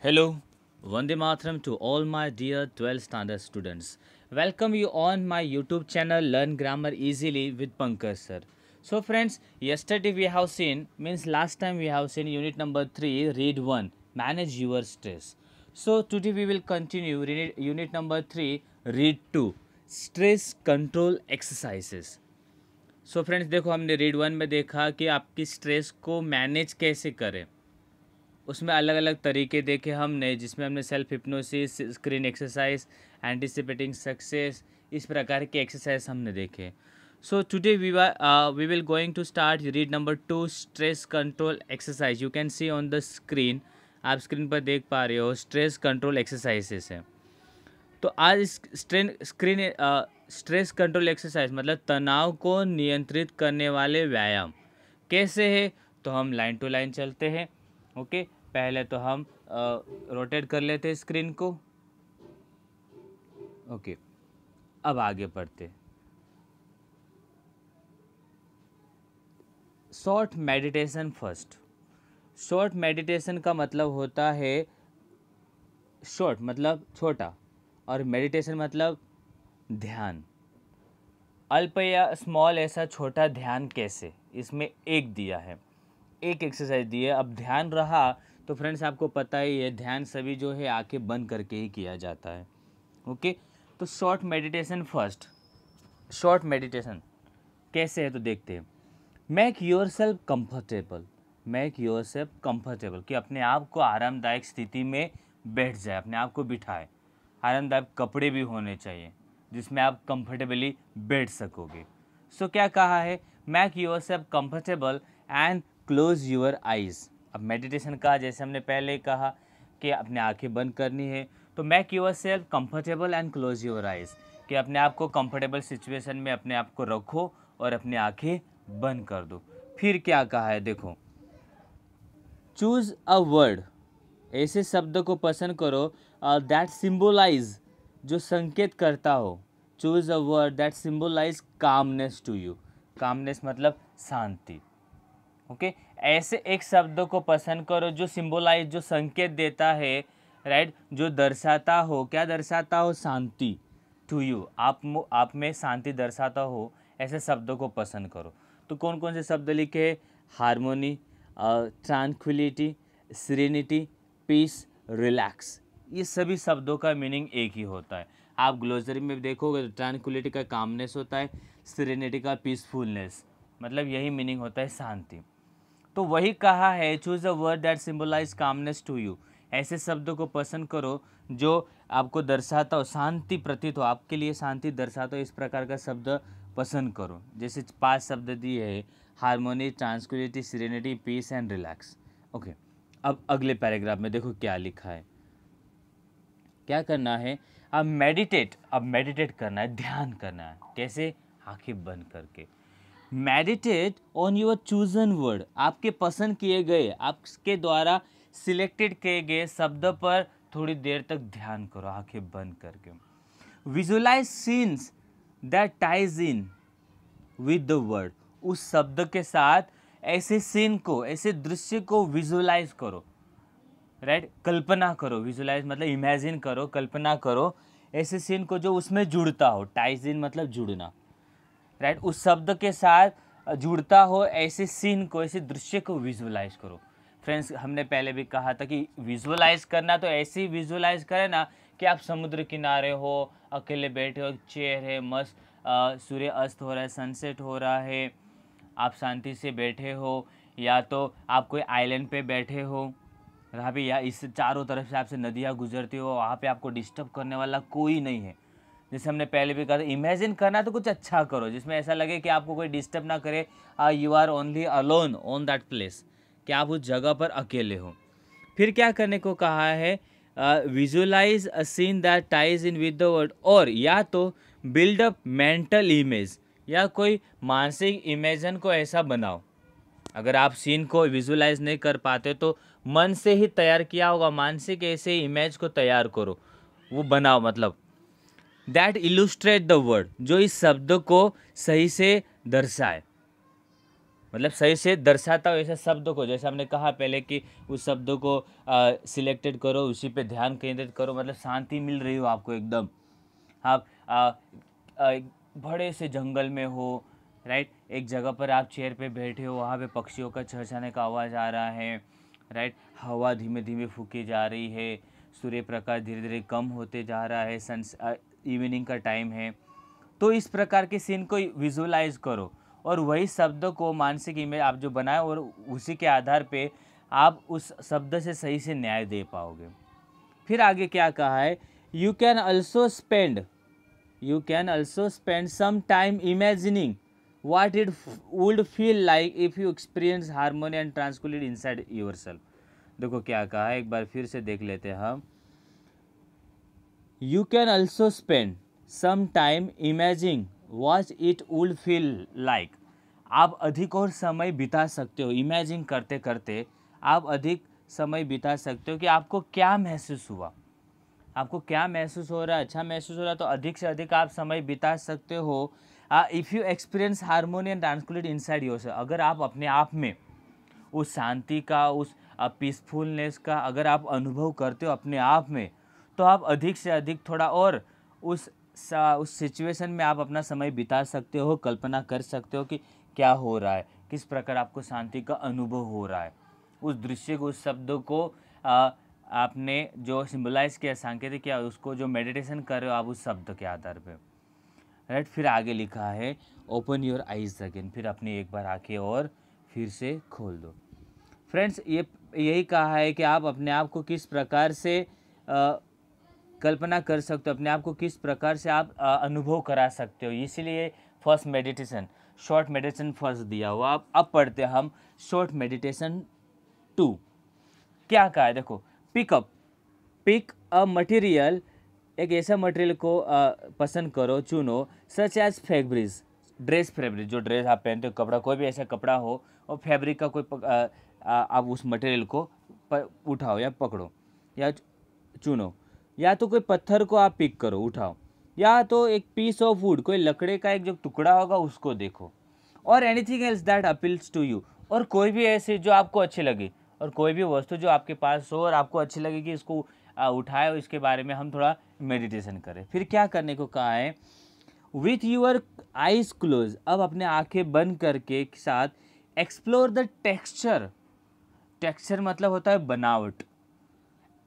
Hello, Vande Matram to all my dear 12 standard students. Welcome you on my YouTube channel Learn Grammar Easily with Pankaj sir. So friends, yesterday we have seen, means last time we have seen unit number 3, read 1, manage your stress. So today we will continue unit number 3, read 2, stress control exercises. So friends, देखो हमने read 1 में देखा कि आपकी stress को manage कैसे करें. उसमें अलग अलग तरीके देखे हमने जिसमें हमने self hypnosis screen exercise anticipating success इस प्रकार के एक्सरसाइज हमने देखे so today we we will going to start read number two stress control exercise you can see on the screen आप स्क्रीन पर देख पा रहे हो स्ट्रेस कंट्रोल एक्सरसाइजेस हैं तो आज strain screen stress control exercise मतलब तनाव को नियंत्रित करने वाले व्यायाम कैसे है तो हम लाइन टू लाइन चलते हैं ओके पहले तो हम रोटेट कर लेते हैं स्क्रीन को ओके अब आगे बढ़ते short meditation first short meditation का मतलब होता है शॉर्ट मतलब छोटा और मेडिटेशन मतलब ध्यान अल्प या स्मॉल ऐसा छोटा ध्यान कैसे इसमें एक दिया है एक एक्सरसाइज दी है अब ध्यान रहा तो फ्रेंड्स आपको पता ही है ध्यान सभी जो है आके बंद करके ही किया जाता है ओके तो short meditation first short meditation कैसे है तो देखते हैं make yourself comfortable make yourself comfortable कि अपने आप को आरामदायक स्थिति में बैठ जाए अपने आप को बिठाए आरामदायक कपड़े भी होने चाहिए जिसमें आप कंफर्टेबली बैठ सकोगे सो so, क्या कहा है make yourself comfortable and close your eyes अब मेडिटेशन का जैसे हमने पहले कहा कि अपने आँखें बंद करनी है तो make yourself comfortable and close your eyes कि अपने आप को कंफर्टेबल सिचुएशन में अपने आप को रखो और अपनी आँखें बंद कर दो फिर क्या कहा है देखो चूज़ अ वर्ड ऐसे शब्द को पसंद करो दैट uh, सिम्बोलाइज जो संकेत करता हो choose a word that symbolize calmness to you calmness मतलब शांति ओके okay? ऐसे एक शब्द को पसंद करो जो सिम्बोलाइज जो संकेत देता है राइट जो दर्शाता हो क्या दर्शाता हो शांति टू यू आप आप में शांति दर्शाता हो ऐसे शब्दों को पसंद करो तो कौन कौन से शब्द लिखे harmony tranquility serenity peace relax ये सभी शब्दों का मीनिंग एक ही होता है आप ग्लोजरी में देखोगे तो ट्रांक्विलिटी का कामनेस होता है सीरेनिटी का पीसफुलनेस मतलब यही मीनिंग होता है शांति तो वही कहा है choose a word that symbolize calmness to you ऐसे शब्दों को पसंद करो जो आपको दर्शाता हो शांति प्रतीत हो आपके लिए शांति दर्शाता हो इस प्रकार का शब्द पसंद करो जैसे पांच शब्द दिए है harmony tranquility serenity peace and relax okay अब अगले पैराग्राफ में देखो क्या लिखा है क्या करना है अब मेडिटेट अब मेडिटेट करना है ध्यान करना है कैसे आँखें बंद करके meditate on your chosen word आपके पसंद किए गए आपके द्वारा सिलेक्टेड किए गए शब्द पर थोड़ी देर तक ध्यान करो आंखें बंद करके visualize scenes that ties in with the word उस शब्द के साथ ऐसे सीन को ऐसे दृश्य को विजुलाइज करो राइट right? कल्पना करो विजुलाइज मतलब इमेजिन करो कल्पना करो ऐसे सीन को जो उसमें जुड़ता हो टाइज इन मतलब जुड़ना राइट उस शब्द के साथ जुड़ता हो ऐसे सीन को ऐसे दृश्य को विजुअलाइज करो फ्रेंड्स हमने पहले भी कहा था कि विजुअलाइज करना तो ऐसे ही विजुअलाइज करें ना कि आप समुद्र किनारे हो अकेले बैठे हो चेयर है मस्त सूर्य अस्त हो रहा है सनसेट हो रहा है आप शांति से बैठे हो या तो आप कोई आइलैंड पे बैठे हो यहाँ भी या इस चारों तरफ से आपसे नदियाँ गुजरती हो वहाँ पे आपको डिस्टर्ब करने वाला कोई नहीं है जैसे हमने पहले भी कहा था इमेजिन करना तो कुछ अच्छा करो जिसमें ऐसा लगे कि आपको कोई डिस्टर्ब ना करे you are only alone on that place कि आप उस जगह पर अकेले हो फिर क्या करने को कहा है visualize a scene that ties in with the world और या तो बिल्ड अप मेंटल इमेज या कोई मानसिक इमेजन को ऐसा बनाओ अगर आप सीन को विजुलाइज नहीं कर पाते तो मन से ही तैयार किया होगा मानसिक ऐसे इमेज को तैयार करो वो बनाओ मतलब दैट इलुस्ट्रेट द वर्ड जो इस शब्द को सही से दर्शाए मतलब सही से दर्शाता हो ऐसे शब्द को जैसे हमने कहा पहले कि उस शब्द को सिलेक्टेड करो उसी पे ध्यान केंद्रित करो मतलब शांति मिल रही हो आपको एकदम आप आ, आ, बड़े से जंगल में हो राइट एक जगह पर आप चेयर पे बैठे हो वहाँ पे पक्षियों का चहचाने का आवाज़ आ रहा है राइट हवा धीमे धीमे फूकी जा रही है सूर्य प्रकाश धीरे धीरे कम होते जा रहा है सन इवनिंग का टाइम है तो इस प्रकार के सीन को विजुअलाइज करो और वही शब्द को मानसिक इमेज आप जो बनाए और उसी के आधार पे आप उस शब्द से सही से न्याय दे पाओगे फिर आगे क्या कहा है you can also spend you can also spend some time imagining what it would feel like if you experience harmony and tranquility inside देखो क्या कहा है एक बार फिर से देख लेते हैं हम you can also spend some time imagining watch it would feel like आप अधिक और समय बिता सकते हो इमेजिंग करते करते आप अधिक समय बिता सकते हो कि आपको क्या महसूस हुआ आपको क्या महसूस हो रहा है अच्छा महसूस हो रहा है तो अधिक से अधिक आप समय बिता सकते हो if you experience harmonium and tranquility inside your अगर आप अपने आप में उस शांति का उस पीसफुलनेस का अगर आप अनुभव करते हो अपने आप में तो आप अधिक से अधिक थोड़ा और उस सा, उस सिचुएशन में आप अपना समय बिता सकते हो कल्पना कर सकते हो कि क्या हो रहा है किस प्रकार आपको शांति का अनुभव हो रहा है उस दृश्य को उस शब्द को आ, आपने जो सिम्बलाइज किया सांकेतिक किया उसको जो मेडिटेशन कर रहे हो आप उस शब्द के आधार पर राइट फिर आगे लिखा है ओपन योर आइज अगेन फिर अपनी एक बार आके और फिर से खोल दो फ्रेंड्स ये यही कहा है कि आप अपने आप को किस प्रकार से आ, कल्पना कर सकते हो अपने आप को किस प्रकार से आप अनुभव करा सकते हो इसीलिए first meditation short meditation first दिया हुआ अब अब पढ़ते हैं हम शॉर्ट मेडिटेशन टू क्या कहा है देखो पिकअप पिक अ मटेरियल एक ऐसा मटेरियल को आ, पसंद करो चुनो such as fabrics dress fabric जो ड्रेस आप पहनते हो कपड़ा कोई भी ऐसा कपड़ा हो और फैब्रिक का कोई आप उस मटेरियल को उठाओ या पकड़ो या चुनो या तो कोई पत्थर को आप पिक करो उठाओ या तो एक पीस ऑफ वुड कोई लकड़े का एक जो टुकड़ा होगा उसको देखो और anything else that appeals to you और कोई भी ऐसे जो आपको अच्छी लगे और कोई भी वस्तु जो आपके पास हो और आपको अच्छी लगे कि इसको उठाए और इसके बारे में हम थोड़ा मेडिटेशन करें फिर क्या करने को कहा है विथ यूर आइज क्लोज अब अपने आँखें बंद करके साथ एक्सप्लोर द टेक्स्चर टेक्स्चर मतलब होता है बनावट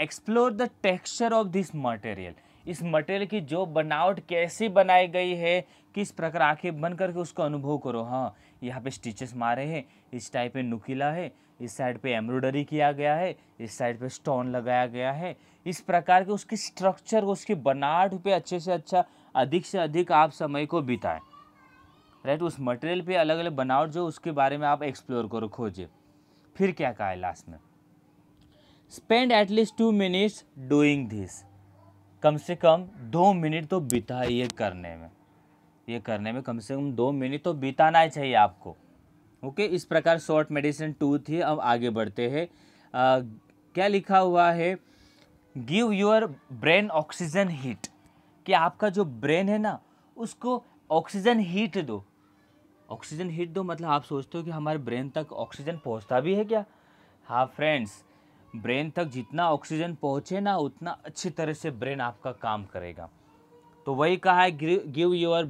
explore the texture of this material इस मटेरियल की जो बनावट कैसी बनाई गई है किस प्रकार आँखें बन करके उसको अनुभव करो हाँ यहाँ पे स्टिचेस मारे हैं इस टाइप में नुकीला है इस साइड पे एम्ब्रॉयडरी किया गया है इस साइड पे स्टोन लगाया गया है इस प्रकार के उसकी स्ट्रक्चर उसकी बनावट पे अच्छे से अच्छा अधिक से अधिक आप समय को बिताएं राइट उस मटेरियल पे अलग अलग बनावट जो उसके बारे में आप एक्सप्लोर करो खोजें फिर क्या कहा है लास्ट में spend at least two minutes doing this कम से कम दो मिनट तो बिताइए करने में ये करने में कम से कम दो मिनट तो बिताना ही चाहिए आपको ओके इस प्रकार शॉर्ट मेडिसिन टू थी अब आगे बढ़ते हैं क्या लिखा हुआ है give your brain oxygen hit कि आपका जो ब्रेन है ना उसको ऑक्सीजन हीट दो ऑक्सीजन हीट दो मतलब आप सोचते हो कि हमारे ब्रेन तक ऑक्सीजन पहुंचता भी है क्या हाँ फ्रेंड्स ब्रेन तक जितना ऑक्सीजन पहुँचे ना उतना अच्छी तरह से ब्रेन आपका काम करेगा तो वही कहा है give your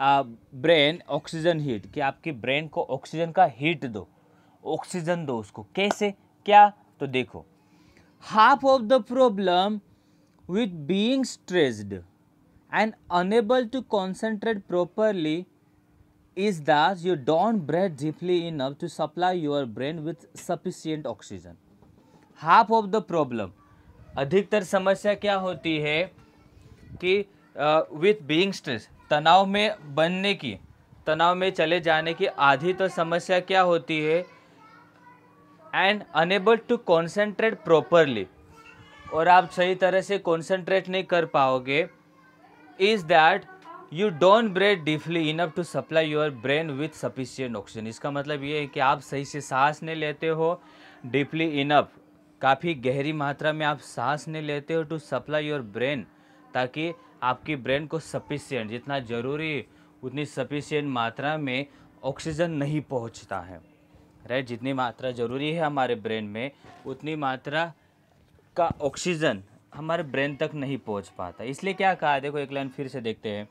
brain oxygen hit कि आपके ब्रेन को ऑक्सीजन का हीट दो ऑक्सीजन दो उसको कैसे क्या तो देखो half of the problem with being stressed and unable to concentrate properly is that you don't breathe deeply enough to supply your brain with sufficient oxygen half of the problem अधिकतर समस्या क्या होती है कि विथ बीइंग स्ट्रेस तनाव में बनने की तनाव में चले जाने की आधी तो समस्या क्या होती है and unable to concentrate properly और आप सही तरह से कॉन्सेंट्रेट नहीं कर पाओगे is that you don't breathe deeply enough to supply your brain with sufficient oxygen इसका मतलब ये है कि आप सही से सांस नहीं लेते हो डीपली इनफ काफ़ी गहरी मात्रा में आप सांस नहीं लेते हो टू सप्लाई योर ब्रेन ताकि आपकी ब्रेन को सफिशियंट जितना ज़रूरी उतनी सफिशियंट मात्रा में ऑक्सीजन नहीं पहुंचता है राइट जितनी मात्रा ज़रूरी है हमारे ब्रेन में उतनी मात्रा का ऑक्सीजन हमारे ब्रेन तक नहीं पहुंच पाता इसलिए क्या कहा देखो एक लाइन फिर से देखते हैं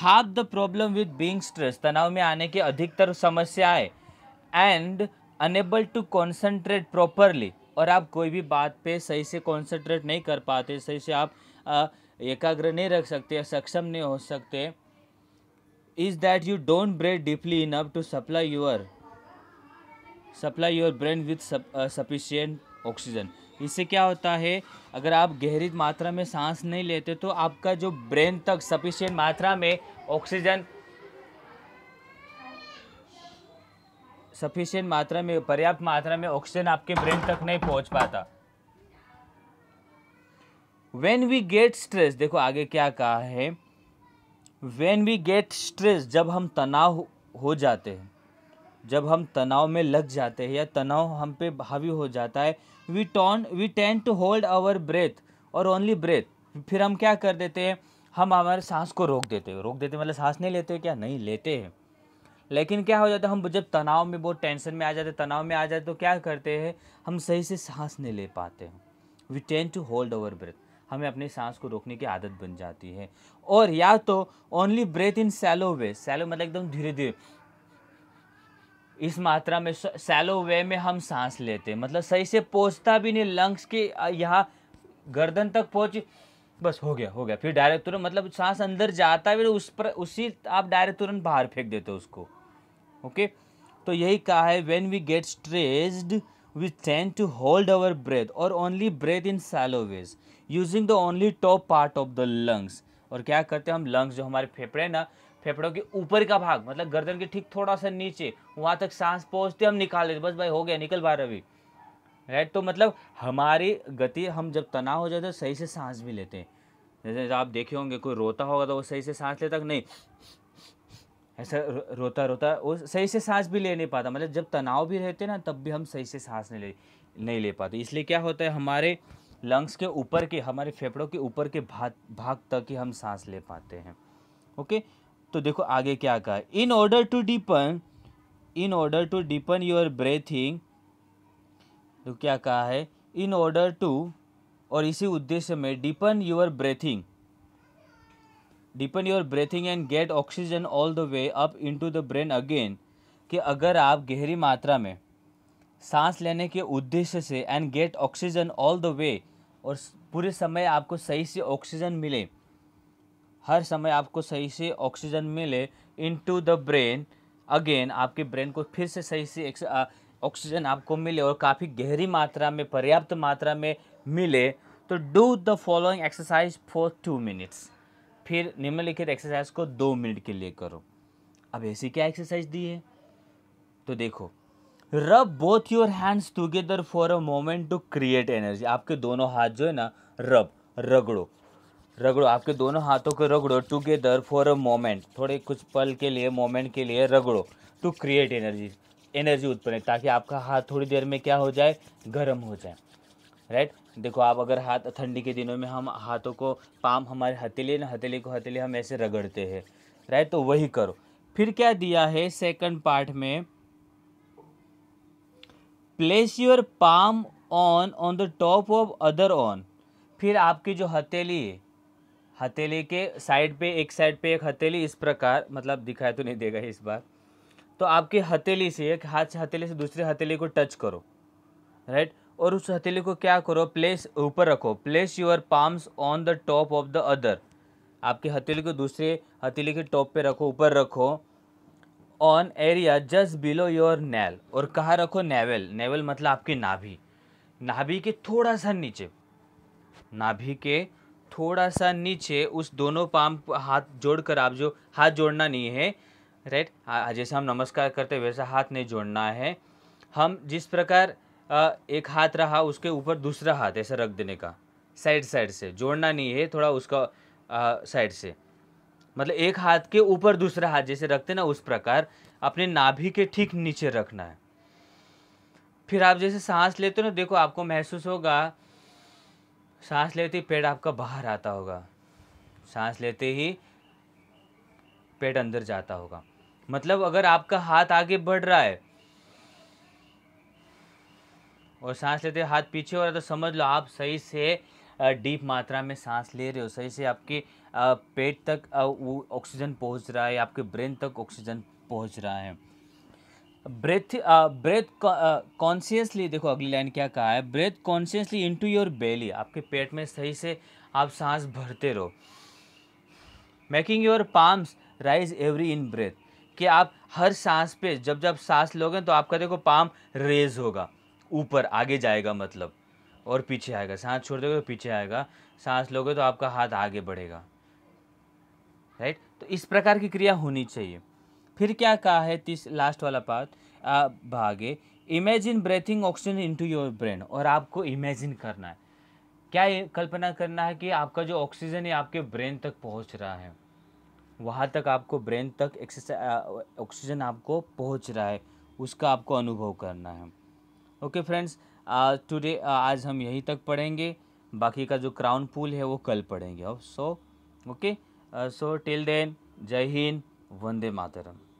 half the problem with being stress तनाव में आने की अधिकतर समस्याएं and unable to concentrate properly और आप कोई भी बात पे सही से कॉन्सेंट्रेट नहीं कर पाते सही से आप एकाग्र नहीं रख सकते सक्षम नहीं हो सकते is that you don't breathe deeply enough to supply your supply your brain with sufficient oxygen इससे क्या होता है अगर आप गहरी मात्रा में सांस नहीं लेते तो आपका जो ब्रेन तक सफिशियंट मात्रा में ऑक्सीजन सफिशियंट मात्रा में पर्याप्त मात्रा में ऑक्सीजन आपके ब्रेन तक नहीं पहुंच पाता वेन वी गेट स्ट्रेस देखो आगे क्या कहा है वेन वी गेट स्ट्रेस जब हम तनाव हो जाते हैं जब हम तनाव में लग जाते हैं या तनाव हम पे हावी हो जाता है we tend we tend to hold our breath और ओनली ब्रेथ फिर हम क्या कर देते हैं हम हमारे सांस को रोक देते हैं रोक देते मतलब सांस नहीं लेते क्या नहीं लेते हैं लेकिन क्या हो जाता है हम जब तनाव में बहुत टेंशन में आ जाते तनाव में आ जाते तो क्या करते हैं हम सही से सांस नहीं ले पाते हैं we tend to hold our breath हमें अपनी सांस को रोकने की आदत बन जाती है और या तो only breathe in shallow way shallow मतलब एकदम धीरे धीरे इस मात्रा में सैलो वे में हम सांस लेते हैं मतलब सही से पहुंचता भी नहीं लंग्स के यहाँ गर्दन तक पहुँच बस हो गया हो गया फिर डायरेक्ट तुरंत मतलब सांस अंदर जाता है फिर उस पर उसी आप डायरेक्ट तुरंत बाहर फेंक देते हो उसको ओके तो यही कहा है when we get stressed we tend to hold our breath और only breathe in shallow using the only top part of the lungs और क्या करते हैं हम लंग्स जो हमारे फेफड़े ना फेफड़ों के ऊपर का भाग मतलब गर्दन के ठीक थोड़ा सा नीचे वहाँ तक सांस पहुँचते हम निकाल लेते बस भाई हो गया निकल बाहर अभी राइट तो मतलब हमारी गति हम जब तनाव हो जाते हैं सही से सांस भी लेते हैं जैसे आप देखे होंगे कोई रोता होगा तो वो सही से सांस लेता नहीं ऐसा रोता रोता वो सही से सांस भी ले नहीं पाता मतलब जब तनाव भी रहते ना तब भी हम सही से सांस नहीं ले नहीं ले पाते इसलिए क्या होता है हमारे लंग्स के ऊपर के हमारे फेफड़ों के ऊपर के भाग भाग तक ही हम सांस ले पाते हैं ओके तो देखो आगे क्या कहा in order to deepen in order to deepen your breathing तो क्या कहा है इन ऑर्डर टू और इसी उद्देश्य में deepen your breathing deepen your breathing and get oxygen all the way up into the brain again कि अगर आप गहरी मात्रा में सांस लेने के उद्देश्य से and get oxygen all the way और पूरे समय आपको सही से ऑक्सीजन मिले हर समय आपको सही से ऑक्सीजन मिले into the brain again आपके ब्रेन को फिर से सही से ऑक्सीजन आपको मिले और काफ़ी गहरी मात्रा में पर्याप्त मात्रा में मिले तो do the following exercise for two minutes फिर निम्नलिखित एक्सरसाइज को दो मिनट के लिए करो अब ऐसी क्या एक्सरसाइज दी है तो देखो rub both your hands together for a moment to create energy आपके दोनों हाथ जो है ना रब रगड़ो रगड़ो आपके दोनों हाथों को रगड़ो टुगेदर फॉर अ मोमेंट थोड़े कुछ पल के लिए मोमेंट के लिए रगड़ो टू क्रिएट एनर्जी एनर्जी उत्पन्न ताकि आपका हाथ थोड़ी देर में क्या हो जाए गर्म हो जाए राइट देखो आप अगर हाथ ठंडी के दिनों में हम हाथों को पाम हमारे हथेली ना हथेली को हथेली हम ऐसे रगड़ते हैं राइट तो वही करो फिर क्या दिया है सेकंड पार्ट में place your palm on on the top of other on फिर आपकी जो हथेली है हथेली के साइड पे एक साइड पे एक हथेली इस प्रकार मतलब दिखाया तो नहीं देगा इस बार तो आपकी हथेली से एक हाथ से हथेली से दूसरी हथेली को टच करो राइट और उस हथेली को क्या करो प्लेस ऊपर रखो place your palms on the top of the other आपकी हथेली को दूसरे हथेली के टॉप पे रखो ऊपर रखो on area just below your nail और कहाँ रखो नेवल नेवल मतलब आपकी नाभि नाभि के थोड़ा सा नीचे नाभि के थोड़ा सा नीचे उस दोनों पाम हाथ जोड़कर आप जो हाथ जोड़ना नहीं है राइट जैसे हम नमस्कार करते वैसा हाथ नहीं जोड़ना है हम जिस प्रकार एक हाथ रहा उसके ऊपर दूसरा हाथ ऐसा रख देने का साइड साइड से जोड़ना नहीं है थोड़ा उसका साइड से मतलब एक हाथ के ऊपर दूसरा हाथ जैसे रखते ना उस प्रकार अपने नाभि के ठीक नीचे रखना है फिर आप जैसे सांस लेते हो ना देखो आपको महसूस होगा सांस लेते ही पेट आपका बाहर आता होगा सांस लेते ही पेट अंदर जाता होगा मतलब अगर आपका हाथ आगे बढ़ रहा है और सांस लेते हुए हाथ पीछे हो रहा है तो समझ लो आप सही से डीप मात्रा में सांस ले रहे हो सही से आपके पेट तक ऑक्सीजन पहुंच रहा है आपके ब्रेन तक ऑक्सीजन पहुंच रहा है ब्रेथ ब्रेथ कॉन्शियसली देखो अगली लाइन क्या कहा है breath consciously into your belly आपके पेट में सही से आप सांस भरते रहो making your palms rise every in breath कि आप हर सांस पे जब जब सांस लोगे तो आपका देखो पाम रेज होगा ऊपर आगे जाएगा मतलब और पीछे आएगा सांस छोड़ दोगे तो पीछे आएगा सांस लोगे तो आपका हाथ आगे बढ़ेगा राइट तो इस प्रकार की क्रिया होनी चाहिए फिर क्या कहा है तीस लास्ट वाला पार्ट भागे imagine breathing oxygen into your brain और आपको इमेजिन करना है क्या कल्पना करना है कि आपका जो ऑक्सीजन है आपके ब्रेन तक पहुंच रहा है वहाँ तक आपको ब्रेन तक एक्सरसाइज ऑक्सीजन आपको पहुंच रहा है उसका आपको अनुभव करना है ओके फ्रेंड्स टुडे आज हम यहीं तक पढ़ेंगे बाकी का जो क्राउन पूल है वो कल पढ़ेंगे so okay so till then जय हिंद वंदे मातरम